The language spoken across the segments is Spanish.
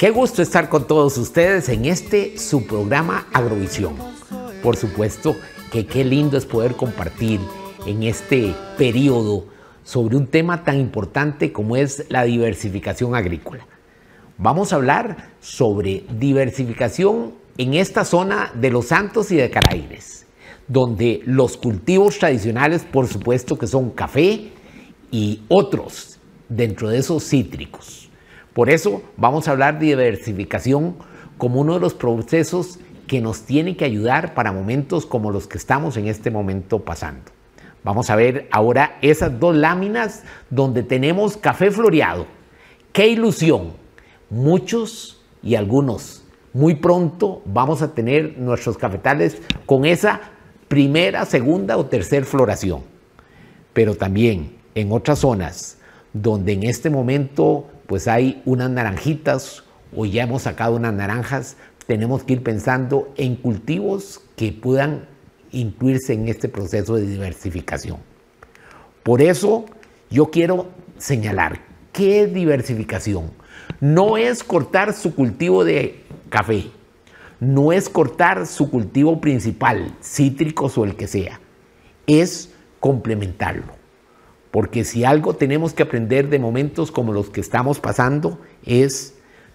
Qué gusto estar con todos ustedes en este su programa Agrovisión. Por supuesto que qué lindo es poder compartir en este periodo sobre un tema tan importante como es la diversificación agrícola. Vamos a hablar sobre diversificación en esta zona de Los Santos y de Caraíbes, donde los cultivos tradicionales, por supuesto que son café y otros, dentro de esos cítricos. Por eso vamos a hablar de diversificación como uno de los procesos que nos tiene que ayudar para momentos como los que estamos en este momento pasando. Vamos a ver ahora esas dos láminas donde tenemos café floreado. ¡Qué ilusión! Muchos y algunos. Muy pronto vamos a tener nuestros cafetales con esa primera, segunda o tercera floración. Pero también en otras zonas donde en este momento pues hay unas naranjitas o ya hemos sacado unas naranjas, tenemos que ir pensando en cultivos que puedan incluirse en este proceso de diversificación. Por eso yo quiero señalar, que diversificación? No es cortar su cultivo de café, no es cortar su cultivo principal, cítricos o el que sea, es complementarlo. Porque si algo tenemos que aprender de momentos como los que estamos pasando es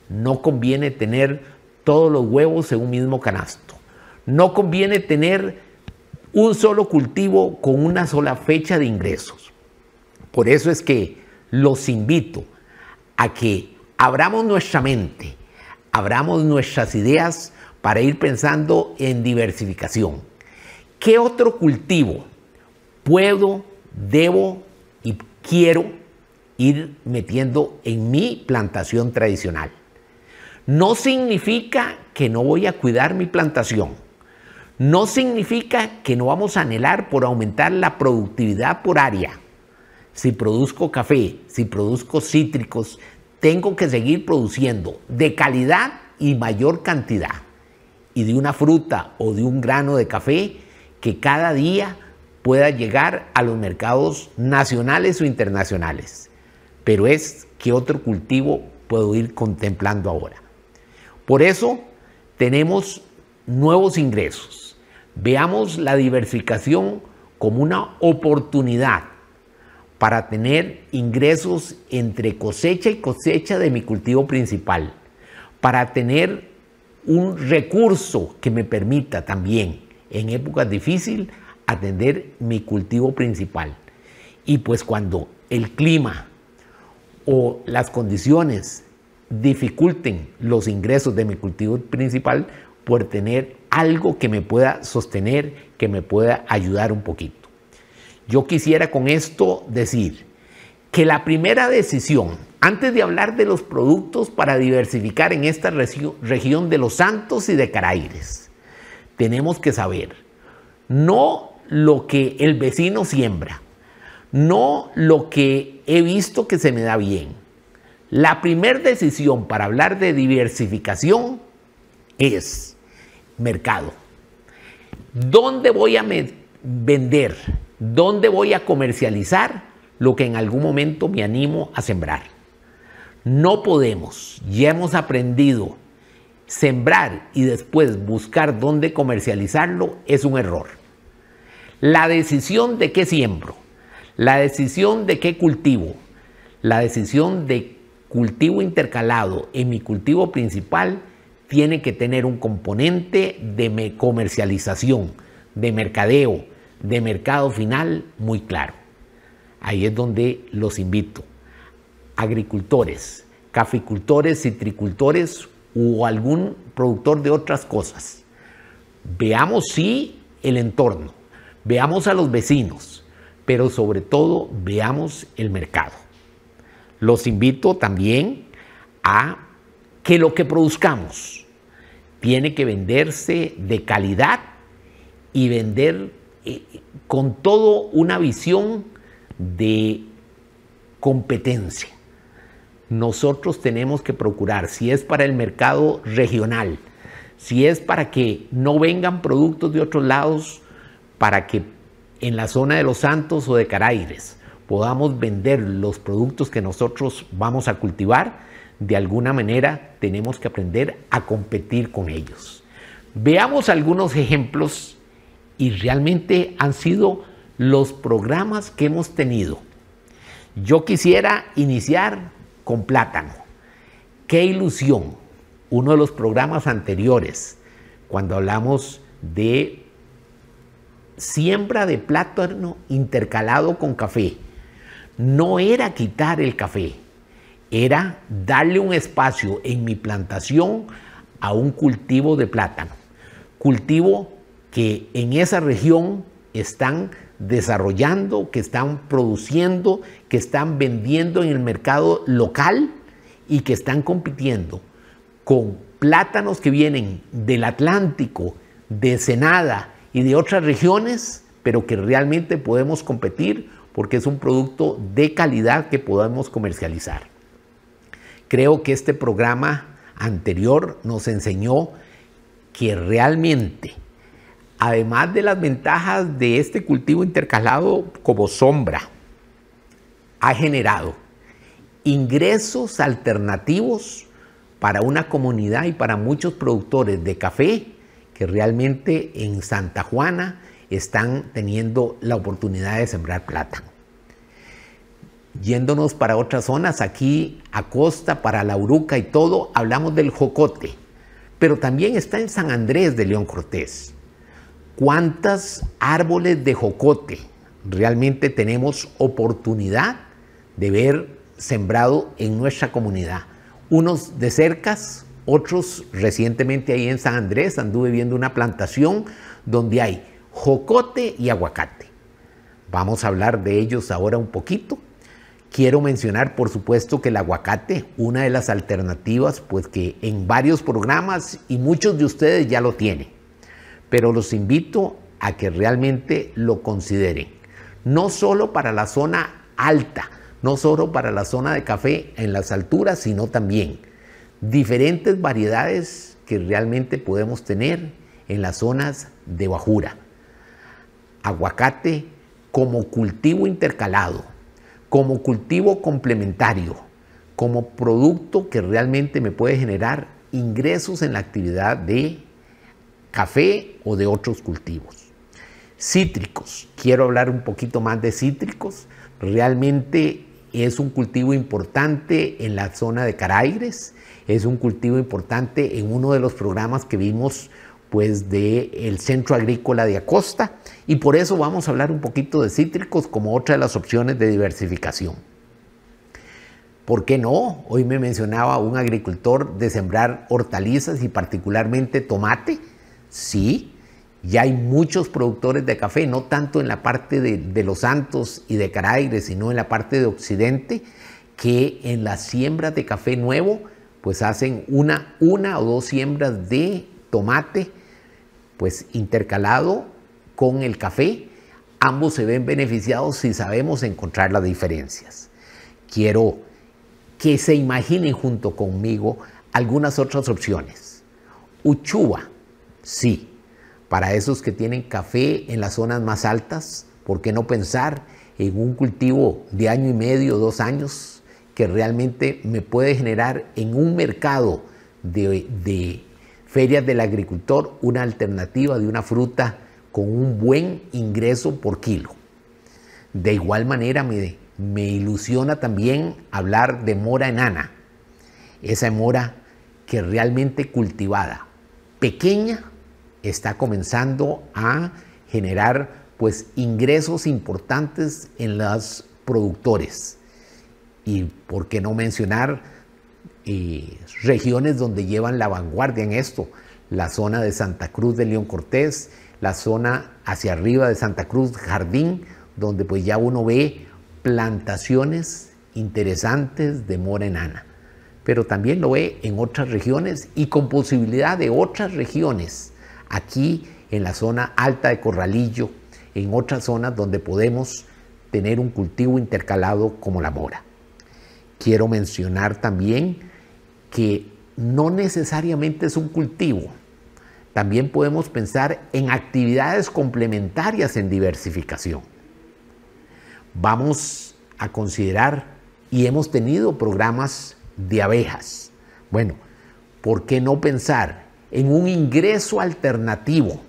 no conviene tener todos los huevos en un mismo canasto. No conviene tener un solo cultivo con una sola fecha de ingresos. Por eso es que los invito a que abramos nuestra mente, abramos nuestras ideas para ir pensando en diversificación. ¿Qué otro cultivo puedo, debo y quiero ir metiendo en mi plantación tradicional. No significa que no voy a cuidar mi plantación. No significa que no vamos a anhelar por aumentar la productividad por área. Si produzco café, si produzco cítricos, tengo que seguir produciendo de calidad y mayor cantidad. Y de una fruta o de un grano de café que cada día pueda llegar a los mercados nacionales o internacionales, pero es que otro cultivo puedo ir contemplando ahora. Por eso tenemos nuevos ingresos. Veamos la diversificación como una oportunidad para tener ingresos entre cosecha y cosecha de mi cultivo principal, para tener un recurso que me permita también en épocas difíciles atender mi cultivo principal. Y pues cuando el clima o las condiciones dificulten los ingresos de mi cultivo principal, por tener algo que me pueda sostener, que me pueda ayudar un poquito. Yo quisiera con esto decir que la primera decisión, antes de hablar de los productos para diversificar en esta región de Los Santos y de Caraíres, tenemos que saber no lo que el vecino siembra, no lo que he visto que se me da bien. La primera decisión para hablar de diversificación es mercado. ¿Dónde voy a vender? ¿Dónde voy a comercializar lo que en algún momento me animo a sembrar? No podemos, ya hemos aprendido, sembrar y después buscar dónde comercializarlo es un error. La decisión de qué siembro, la decisión de qué cultivo, la decisión de cultivo intercalado en mi cultivo principal tiene que tener un componente de comercialización, de mercadeo, de mercado final muy claro. Ahí es donde los invito. Agricultores, caficultores, citricultores o algún productor de otras cosas. Veamos si el entorno Veamos a los vecinos, pero sobre todo veamos el mercado. Los invito también a que lo que produzcamos tiene que venderse de calidad y vender eh, con todo una visión de competencia. Nosotros tenemos que procurar, si es para el mercado regional, si es para que no vengan productos de otros lados, para que en la zona de Los Santos o de Caraires podamos vender los productos que nosotros vamos a cultivar, de alguna manera tenemos que aprender a competir con ellos. Veamos algunos ejemplos y realmente han sido los programas que hemos tenido. Yo quisiera iniciar con plátano. Qué ilusión. Uno de los programas anteriores, cuando hablamos de siembra de plátano intercalado con café. No era quitar el café, era darle un espacio en mi plantación a un cultivo de plátano. Cultivo que en esa región están desarrollando, que están produciendo, que están vendiendo en el mercado local y que están compitiendo con plátanos que vienen del Atlántico, de Senada, y de otras regiones, pero que realmente podemos competir porque es un producto de calidad que podamos comercializar. Creo que este programa anterior nos enseñó que realmente, además de las ventajas de este cultivo intercalado como sombra, ha generado ingresos alternativos para una comunidad y para muchos productores de café que realmente en Santa Juana están teniendo la oportunidad de sembrar plátano. Yéndonos para otras zonas, aquí a Costa, para La Uruca y todo, hablamos del jocote, pero también está en San Andrés de León Cortés. ¿Cuántos árboles de jocote realmente tenemos oportunidad de ver sembrado en nuestra comunidad? Unos de cercas, otros, recientemente ahí en San Andrés, anduve viendo una plantación donde hay jocote y aguacate. Vamos a hablar de ellos ahora un poquito. Quiero mencionar, por supuesto, que el aguacate, una de las alternativas, pues que en varios programas y muchos de ustedes ya lo tienen. Pero los invito a que realmente lo consideren. No solo para la zona alta, no solo para la zona de café en las alturas, sino también diferentes variedades que realmente podemos tener en las zonas de bajura. Aguacate como cultivo intercalado, como cultivo complementario, como producto que realmente me puede generar ingresos en la actividad de café o de otros cultivos. Cítricos, quiero hablar un poquito más de cítricos. Realmente es un cultivo importante en la zona de Caraires, es un cultivo importante en uno de los programas que vimos pues de el Centro Agrícola de Acosta y por eso vamos a hablar un poquito de cítricos como otra de las opciones de diversificación. ¿Por qué no? Hoy me mencionaba un agricultor de sembrar hortalizas y particularmente tomate. Sí, ya hay muchos productores de café, no tanto en la parte de, Los Santos y de Caraire, sino en la parte de Occidente, que en las siembras de café nuevo, pues hacen una, una o dos siembras de tomate, pues intercalado con el café. Ambos se ven beneficiados si sabemos encontrar las diferencias. Quiero que se imaginen junto conmigo algunas otras opciones. Uchuba, sí, para esos que tienen café en las zonas más altas, ¿por qué no pensar en un cultivo de año y medio, dos años, que realmente me puede generar en un mercado de, ferias del agricultor una alternativa de una fruta con un buen ingreso por kilo? De igual manera, me, me ilusiona también hablar de mora enana, esa mora que realmente cultivada, pequeña, está comenzando a generar pues ingresos importantes en los productores y por qué no mencionar eh, regiones donde llevan la vanguardia en esto, la zona de Santa Cruz de León Cortés, la zona hacia arriba de Santa Cruz Jardín, donde pues ya uno ve plantaciones interesantes de mora enana, pero también lo ve en otras regiones y con posibilidad de otras regiones aquí en la zona alta de Corralillo, en otras zonas donde podemos tener un cultivo intercalado como la mora. Quiero mencionar también que no necesariamente es un cultivo. También podemos pensar en actividades complementarias en diversificación. Vamos a considerar y hemos tenido programas de abejas. Bueno, ¿por qué no pensar en un ingreso alternativo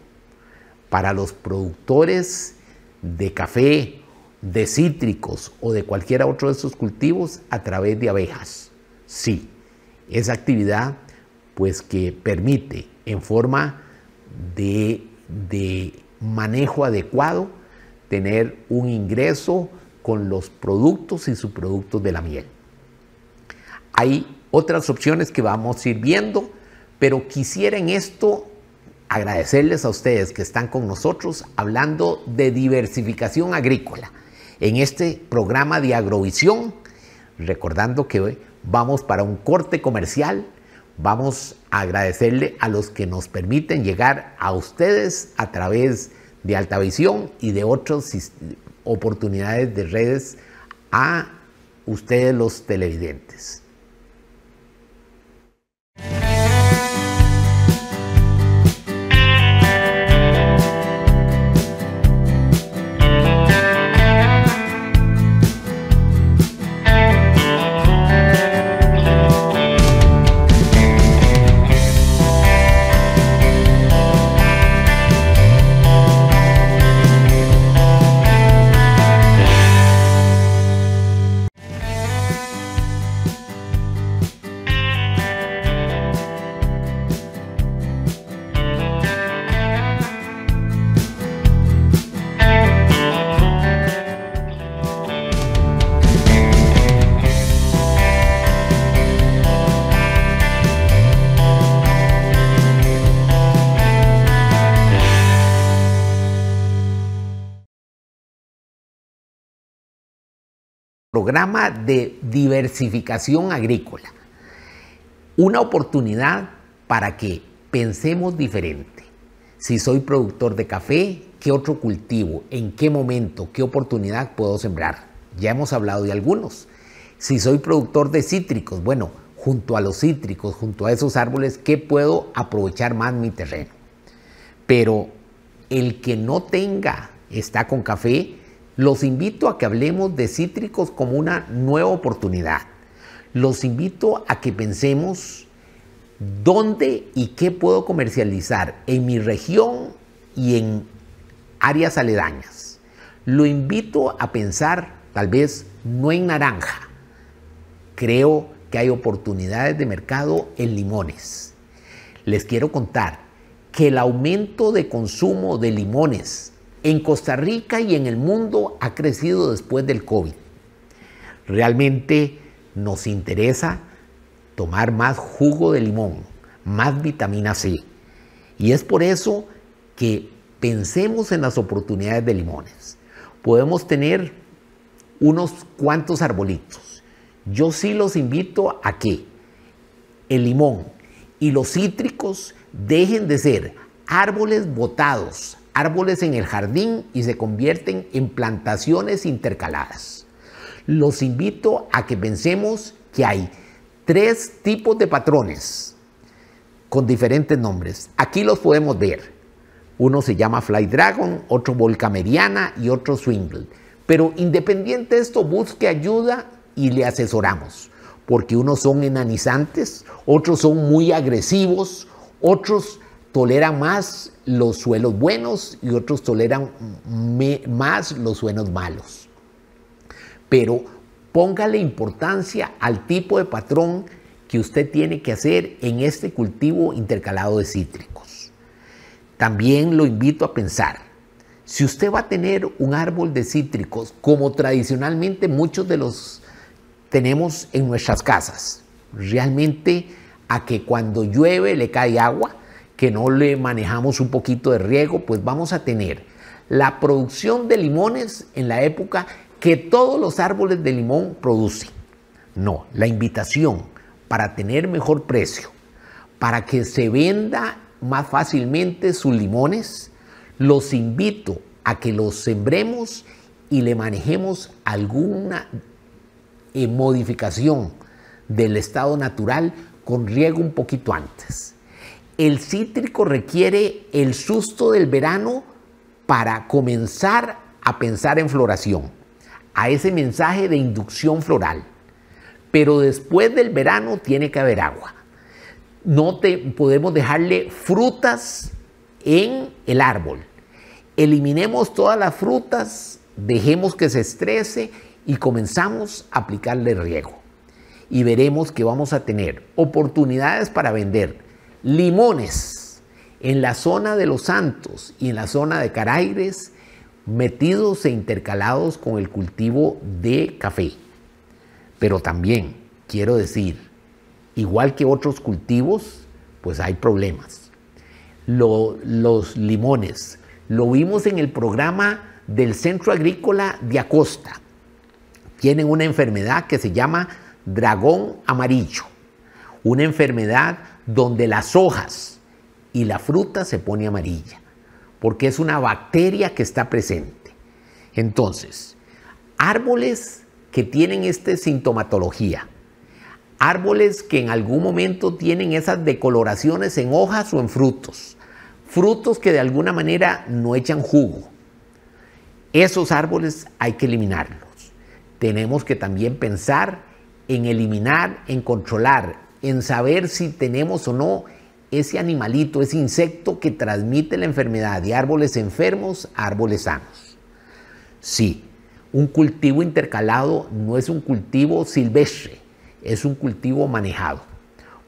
para los productores de café, de cítricos o de cualquiera otro de esos cultivos a través de abejas. Sí, esa actividad pues que permite en forma de, de manejo adecuado tener un ingreso con los productos y subproductos de la miel. Hay otras opciones que vamos a ir viendo pero quisiera en esto agradecerles a ustedes que están con nosotros hablando de diversificación agrícola en este programa de agrovisión, recordando que vamos para un corte comercial, vamos a agradecerle a los que nos permiten llegar a ustedes a través de Altavisión y de otras oportunidades de redes a ustedes los televidentes. programa de diversificación agrícola. Una oportunidad para que pensemos diferente. Si soy productor de café, ¿qué otro cultivo? ¿En qué momento? ¿Qué oportunidad puedo sembrar? Ya hemos hablado de algunos. Si soy productor de cítricos, bueno, junto a los cítricos, junto a esos árboles, ¿qué puedo aprovechar más mi terreno? Pero el que no tenga, está con café, los invito a que hablemos de cítricos como una nueva oportunidad. Los invito a que pensemos dónde y qué puedo comercializar en mi región y en áreas aledañas. Lo invito a pensar tal vez no en naranja. Creo que hay oportunidades de mercado en limones. Les quiero contar que el aumento de consumo de limones en Costa Rica y en el mundo ha crecido después del COVID. Realmente nos interesa tomar más jugo de limón, más vitamina C. Y es por eso que pensemos en las oportunidades de limones. Podemos tener unos cuantos arbolitos. Yo sí los invito a que el limón y los cítricos dejen de ser árboles botados árboles en el jardín y se convierten en plantaciones intercaladas. Los invito a que pensemos que hay tres tipos de patrones con diferentes nombres. Aquí los podemos ver. Uno se llama Fly Dragon, otro Volcameriana y otro Swingle. Pero independiente de esto, busque ayuda y le asesoramos, porque unos son enanizantes, otros son muy agresivos, otros toleran más los suelos buenos y otros toleran más los suelos malos. Pero póngale importancia al tipo de patrón que usted tiene que hacer en este cultivo intercalado de cítricos. También lo invito a pensar, si usted va a tener un árbol de cítricos como tradicionalmente muchos de los tenemos en nuestras casas, realmente a que cuando llueve le cae agua, que no le manejamos un poquito de riego, pues vamos a tener la producción de limones en la época que todos los árboles de limón producen. No, la invitación para tener mejor precio, para que se venda más fácilmente sus limones, los invito a que los sembremos y le manejemos alguna eh, modificación del estado natural con riego un poquito antes. El cítrico requiere el susto del verano para comenzar a pensar en floración, a ese mensaje de inducción floral. Pero después del verano tiene que haber agua. No te, podemos dejarle frutas en el árbol. Eliminemos todas las frutas, dejemos que se estrese y comenzamos a aplicarle riego. Y veremos que vamos a tener oportunidades para vender limones en la zona de Los Santos y en la zona de Caraires, metidos e intercalados con el cultivo de café. Pero también quiero decir, igual que otros cultivos, pues hay problemas. los limones, lo vimos en el programa del Centro Agrícola de Acosta. Tienen una enfermedad que se llama dragón amarillo, una enfermedad donde las hojas y la fruta se pone amarilla, porque es una bacteria que está presente. Entonces, árboles que tienen esta sintomatología, árboles que en algún momento tienen esas decoloraciones en hojas o en frutos, frutos que de alguna manera no echan jugo. Esos árboles hay que eliminarlos. Tenemos que también pensar en eliminar, en controlar, en saber si tenemos o no ese animalito, ese insecto que transmite la enfermedad de árboles enfermos a árboles sanos. Sí, un cultivo intercalado no es un cultivo silvestre, es un cultivo manejado.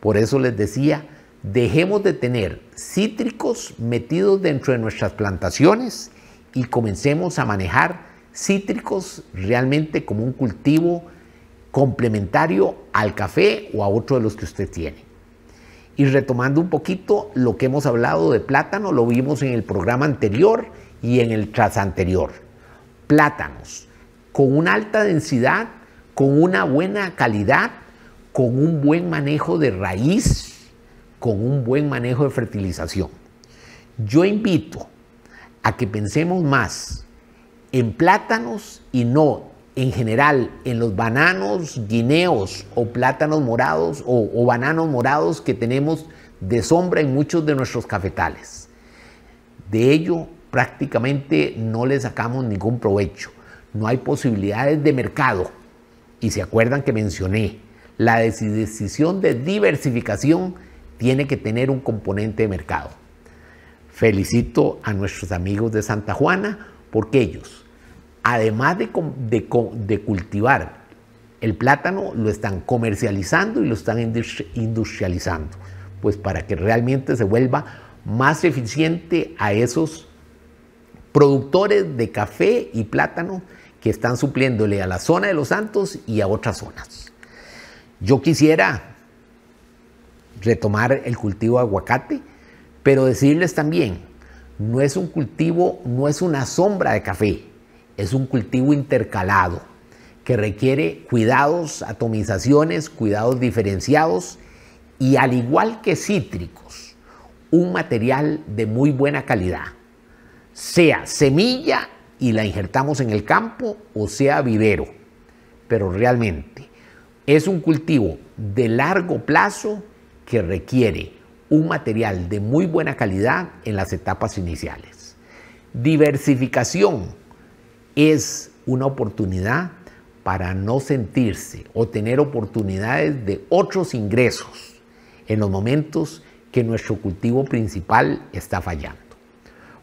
Por eso les decía, dejemos de tener cítricos metidos dentro de nuestras plantaciones y comencemos a manejar cítricos realmente como un cultivo complementario al café o a otro de los que usted tiene. Y retomando un poquito lo que hemos hablado de plátano, lo vimos en el programa anterior y en el tras anterior. Plátanos con una alta densidad, con una buena calidad, con un buen manejo de raíz, con un buen manejo de fertilización. Yo invito a que pensemos más en plátanos y no en general en los bananos guineos o plátanos morados o, bananos morados que tenemos de sombra en muchos de nuestros cafetales. De ello prácticamente no le sacamos ningún provecho. No hay posibilidades de mercado. Y se acuerdan que mencioné, la decisión de diversificación tiene que tener un componente de mercado. Felicito a nuestros amigos de Santa Juana porque ellos además de, cultivar el plátano, lo están comercializando y lo están industrializando, pues para que realmente se vuelva más eficiente a esos productores de café y plátano que están supliéndole a la zona de Los Santos y a otras zonas. Yo quisiera retomar el cultivo de aguacate, pero decirles también, no es un cultivo, no es una sombra de café, es un cultivo intercalado que requiere cuidados, atomizaciones, cuidados diferenciados y al igual que cítricos, un material de muy buena calidad, sea semilla y la injertamos en el campo o sea vivero, pero realmente es un cultivo de largo plazo que requiere un material de muy buena calidad en las etapas iniciales. Diversificación es una oportunidad para no sentirse o tener oportunidades de otros ingresos en los momentos que nuestro cultivo principal está fallando.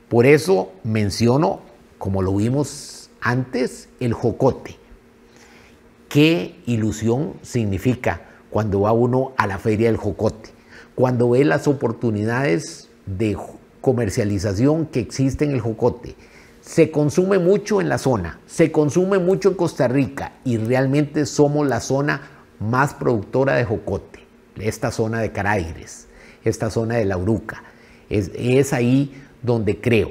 Por eso menciono, como lo vimos antes, el jocote. ¿Qué ilusión significa cuando va uno a la feria del jocote? Cuando ve las oportunidades de comercialización que existen en el jocote, se consume mucho en la zona, se consume mucho en Costa Rica y realmente somos la zona más productora de jocote, esta zona de Caraíres, esta zona de La Uruca. Es, ahí donde creo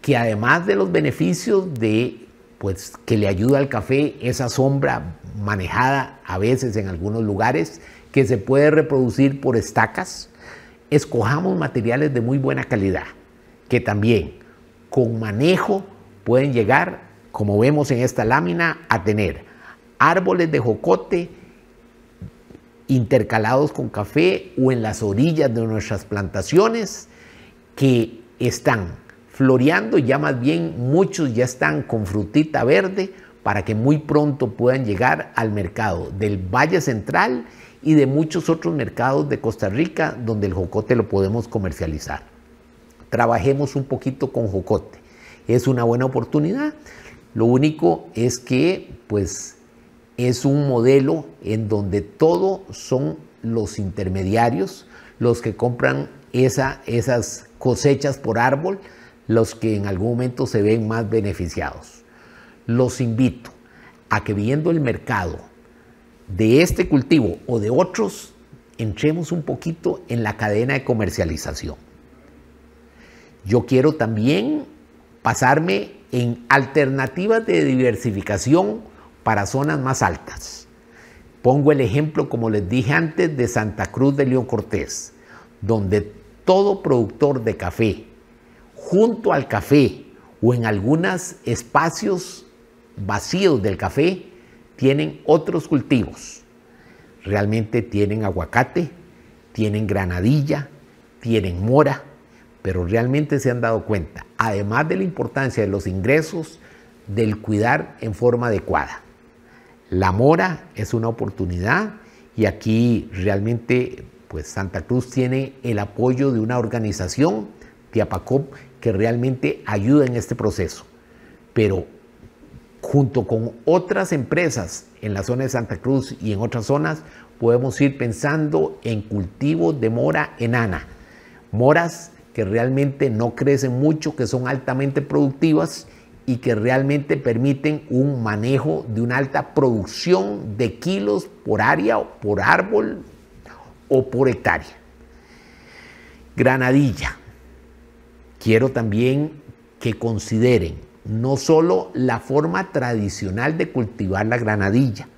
que además de los beneficios de pues que le ayuda al café esa sombra manejada a veces en algunos lugares que se puede reproducir por estacas, escojamos materiales de muy buena calidad, que también con manejo pueden llegar, como vemos en esta lámina, a tener árboles de jocote intercalados con café o en las orillas de nuestras plantaciones que están floreando, ya más bien muchos ya están con frutita verde para que muy pronto puedan llegar al mercado del Valle Central y de muchos otros mercados de Costa Rica donde el jocote lo podemos comercializar trabajemos un poquito con Jocote. Es una buena oportunidad. Lo único es que, pues, es un modelo en donde todos son los intermediarios, los que compran esas cosechas por árbol, los que en algún momento se ven más beneficiados. Los invito a que viendo el mercado de este cultivo o de otros, entremos un poquito en la cadena de comercialización yo quiero también pasarme en alternativas de diversificación para zonas más altas. Pongo el ejemplo, como les dije antes, de Santa Cruz de León Cortés, donde todo productor de café, junto al café o en algunos espacios vacíos del café, tienen otros cultivos. Realmente tienen aguacate, tienen granadilla, tienen mora, pero realmente se han dado cuenta, además de la importancia de los ingresos, del cuidar en forma adecuada. La mora es una oportunidad y aquí realmente pues Santa Cruz tiene el apoyo de una organización, Tiapacop, que realmente ayuda en este proceso. Pero junto con otras empresas en la zona de Santa Cruz y en otras zonas, podemos ir pensando en cultivos de mora enana. Moras que realmente no crecen mucho, que son altamente productivas y que realmente permiten un manejo de una alta producción de kilos por área, o por árbol o por hectárea. Granadilla. Quiero también que consideren no solo la forma tradicional de cultivar la granadilla,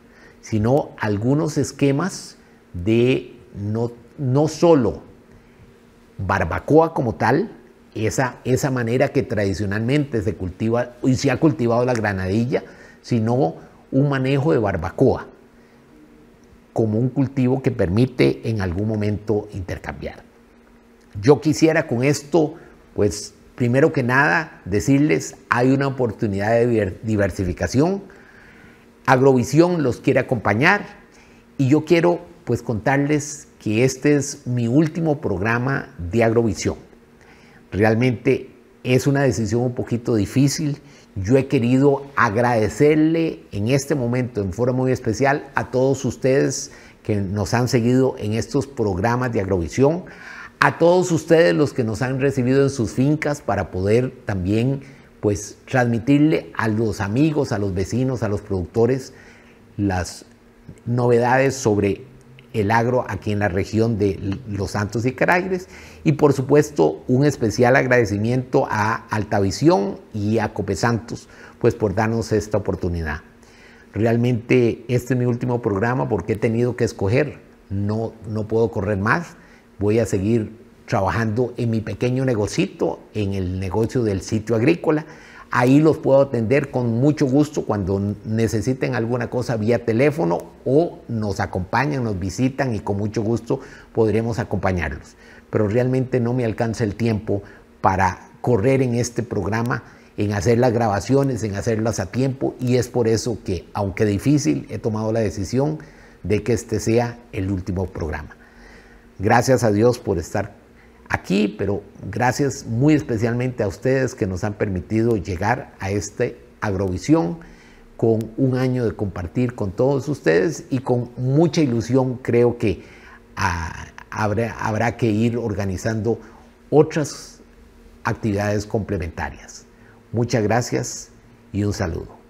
sino algunos esquemas de no, no solo barbacoa como tal, esa, manera que tradicionalmente se cultiva y se ha cultivado la granadilla, sino un manejo de barbacoa como un cultivo que permite en algún momento intercambiar. Yo quisiera con esto, pues primero que nada, decirles, hay una oportunidad de diversificación, Agrovisión los quiere acompañar y yo quiero pues contarles que este es mi último programa de Agrovisión. Realmente es una decisión un poquito difícil. Yo he querido agradecerle en este momento, en forma muy especial, a todos ustedes que nos han seguido en estos programas de Agrovisión, a todos ustedes los que nos han recibido en sus fincas para poder también pues transmitirle a los amigos, a los vecinos, a los productores las novedades sobre el agro aquí en la región de Los Santos y Caraires. Y por supuesto, un especial agradecimiento a Altavisión y a Copesantos, pues por darnos esta oportunidad. Realmente este es mi último programa porque he tenido que escoger. No, no puedo correr más. Voy a seguir trabajando en mi pequeño negocito, en el negocio del sitio agrícola Ahí los puedo atender con mucho gusto cuando necesiten alguna cosa vía teléfono o nos acompañan, nos visitan y con mucho gusto podremos acompañarlos. Pero realmente no me alcanza el tiempo para correr en este programa, en hacer las grabaciones, en hacerlas a tiempo y es por eso que, aunque difícil, he tomado la decisión de que este sea el último programa. Gracias a Dios por estar aquí, pero gracias muy especialmente a ustedes que nos han permitido llegar a este Agrovisión con un año de compartir con todos ustedes y con mucha ilusión creo que ah, habrá, habrá que ir organizando otras actividades complementarias. Muchas gracias y un saludo.